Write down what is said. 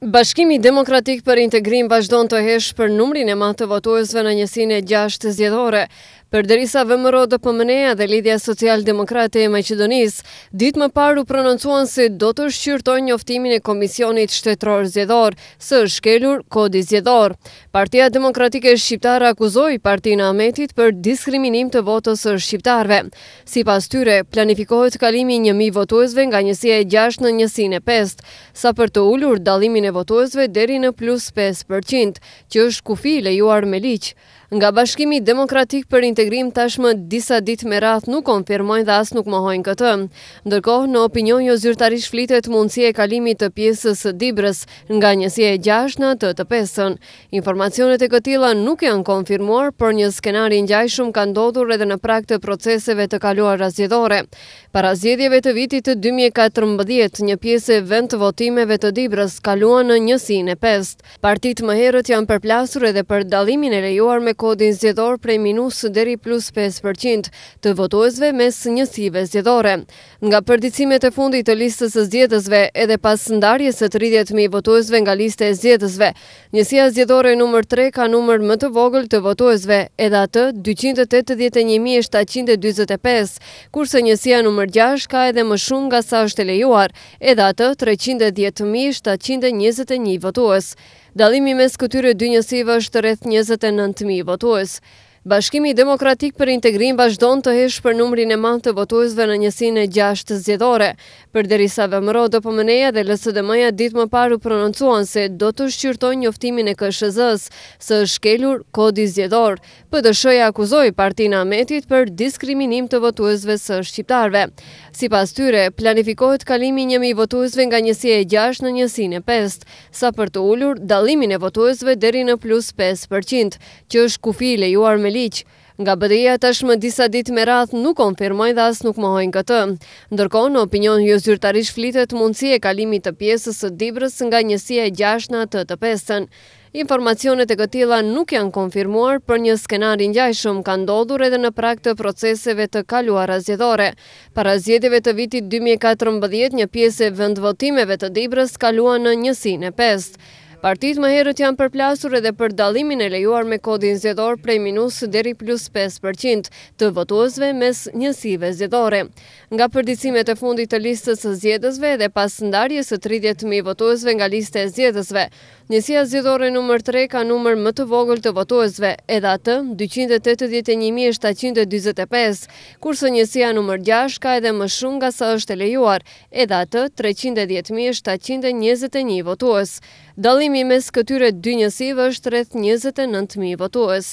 Bashkimi Demokratik për Integrim vazhdon të hesh për numrin e matë të votuesve në njësine gjashtë zjedhore. Për derisa vëmëro dhe pëmëneja dhe lidhja social-demokrate e Macedonis, ditë më paru prononcuan se do të një njoftimin e Komisionit Shtetror Zjedhor, së shkelur Kodi Zjedhor. Partia Demokratike Shqiptar akuzoi partina Ametit për diskriminim të votës së Shqiptarve. Si pas tyre, planifikohet kalimi njëmi votuesve nga njësie 6 në njësine 5. Sa për të ullur dalimin e votuesve deri në plus 5%, që është kufi i lejuar me liqë. Nga bashkimi demokratik për integrim tashmë disa ditë me rath nuk konfirmojnë dhe asë nuk mohojnë këtë. Ndërkohë në opinion jo zyrtarish flitet mundësie e kalimit të pjesës dibrës nga njësi e gjash në të të pesën. Informacionet e këtila nuk janë konfirmuar, për një skenari në gjajshum ka ndodhur edhe në prak të proceseve të kaluar razjedore. Para zjedhjeve të vitit të 2014, një pjesë e vend të votimeve të dibrës kaluan shkuan në njësinë e pest. Partit më herët janë përplasur edhe për dalimin e lejuar me kodin zjedor prej minus deri plus 5% të votuesve mes njësive zjedore. Nga përdicimet e fundit të listës e zjedësve edhe pas ndarjes e 30.000 votuesve nga liste e zjedësve, njësia zjedore nëmër 3 ka nëmër më të vogël të votuesve edhe atë 281.725, kurse njësia nëmër 6 ka edhe më shumë nga sa është lejuar edhe atë 310.725. 21 votues. Dalimi mes këtyre dy njësive është rreth 29.000 votues. Bashkimi Demokratik për Integrim vazhdon të hesh për numrin e madh të votuesve në njësinë e gjashtë zgjedhore. Përderisa vëmëro do pomeneja dhe LSDM-ja ditë më parë prononcuan se do të shqyrtojnë njoftimin e KSHZ-s së shkelur kodi zgjedhor. PDSH-ja akuzoi Partinë e Ametit për diskriminim të votuesve së shqiptarëve. Sipas tyre, planifikohet kalimi i 1000 votuesve nga njësia e gjashtë në njësinë e pestë, sa për të ulur dallimin e votuesve deri në +5%, që është kufi i lejuar me ligjë. Nga bëdeja tashmë disa dit me rath nuk konfirmojnë dhe as nuk mohojnë këtë. Ndërko në opinion jo zyrtarish flitet mundësi e kalimit të pjesës së dibrës nga njësia e gjashna të të pesën. Informacionet e këtila nuk janë konfirmuar për një skenari njajshëm ka ndodhur edhe në prak të proceseve të kaluar zjedhore. Par zjedhjeve të vitit 2014, një pjesë e vendvotimeve të dibrës kaluan në njësine pestë. Partit më herët janë përplasur edhe për dalimin e lejuar me kodin zjedor prej minus deri plus 5% të votuazve mes njësive zjedore. Nga përdicimet e fundit të listës zjedësve dhe pas ndarjes të 30.000 votuazve nga liste e zjedësve, njësia zjedore nëmër 3 ka nëmër më të vogël të votuazve, edhe atë 281.725, kurse njësia nëmër 6 ka edhe më shumë nga sa është e lejuar, edhe atë 310.721 votuaz. Shtrimi mes këtyre dy njësive është rreth 29.000 votues.